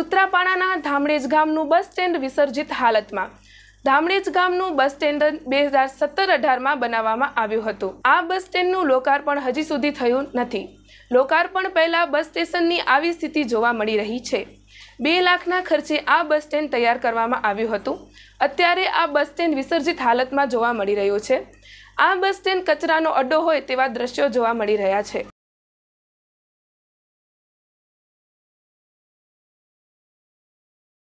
સૂત્રાપાડાના ધામણેજ ગામનું bus stand વિસર્જિત હાલતમાં ધામણેજ ગામનું બસ સ્ટેન્ડ બે હજાર સત્તર અઢારમાં બનાવવામાં આવ્યું હતું આ બસ સ્ટેન્ડનું લોકાર્પણ હજી સુધી થયું નથી લોકાર્પણ પહેલાં બસ સ્ટેશનની આવી સ્થિતિ જોવા મળી રહી છે બે લાખના ખર્ચે આ બસ સ્ટેન્ડ તૈયાર કરવામાં આવ્યું હતું અત્યારે આ બસ સ્ટેન્ડ વિસર્જિત હાલતમાં જોવા મળી રહ્યું છે આ બસ સ્ટેન્ડ કચરાનો અડ્ડો હોય તેવા દ્રશ્યો જોવા મળી રહ્યા છે